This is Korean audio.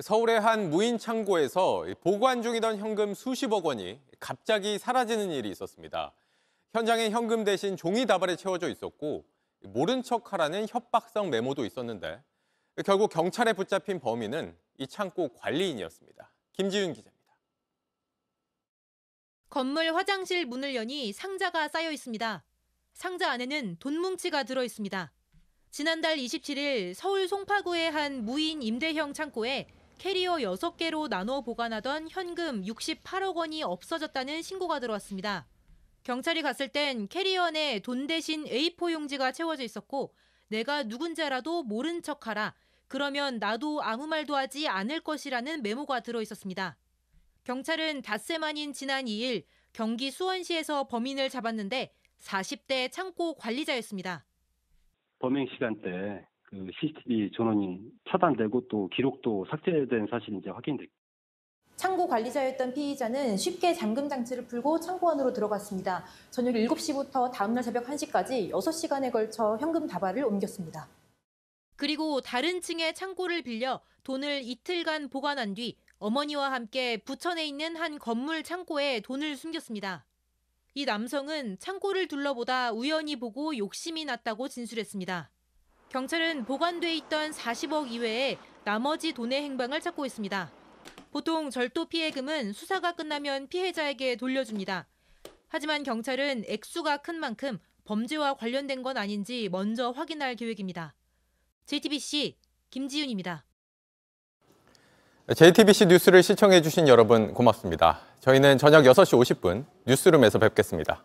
서울의 한 무인 창고에서 보관 중이던 현금 수십억 원이 갑자기 사라지는 일이 있었습니다. 현장에 현금 대신 종이 다발에 채워져 있었고 모른 척하라는 협박성 메모도 있었는데 결국 경찰에 붙잡힌 범인은 이 창고 관리인이었습니다. 김지윤 기자입니다. 건물 화장실 문을 여니 상자가 쌓여 있습니다. 상자 안에는 돈 뭉치가 들어 있습니다. 지난달 27일 서울 송파구의 한 무인 임대형 창고에 캐리어 6개로 나눠 보관하던 현금 68억 원이 없어졌다는 신고가 들어왔습니다. 경찰이 갔을 땐 캐리어 안돈 대신 A4 용지가 채워져 있었고 내가 누군지알아도 모른 척하라. 그러면 나도 아무 말도 하지 않을 것이라는 메모가 들어 있었습니다. 경찰은 닷새 만인 지난 2일 경기 수원시에서 범인을 잡았는데 40대 창고 관리자였습니다. 범행 시간대 그 CCTV 전원이 차단되고 또 기록도 삭제된 사실이 이제 확인됐고 창고 관리자였던 피의자는 쉽게 잠금 장치를 풀고 창고 안으로 들어갔습니다. 저녁 7시부터 다음날 새벽 1시까지 6시간에 걸쳐 현금 다발을 옮겼습니다. 그리고 다른 층의 창고를 빌려 돈을 이틀간 보관한 뒤 어머니와 함께 부천에 있는 한 건물 창고에 돈을 숨겼습니다. 이 남성은 창고를 둘러보다 우연히 보고 욕심이 났다고 진술했습니다. 경찰은 보관돼 있던 40억 이외에 나머지 돈의 행방을 찾고 있습니다. 보통 절도 피해금은 수사가 끝나면 피해자에게 돌려줍니다. 하지만 경찰은 액수가 큰 만큼 범죄와 관련된 건 아닌지 먼저 확인할 계획입니다. JTBC 김지윤입니다. JTBC 뉴스를 시청해 주신 여러분 고맙습니다. 저희는 저녁 6시 50분 뉴스룸에서 뵙겠습니다.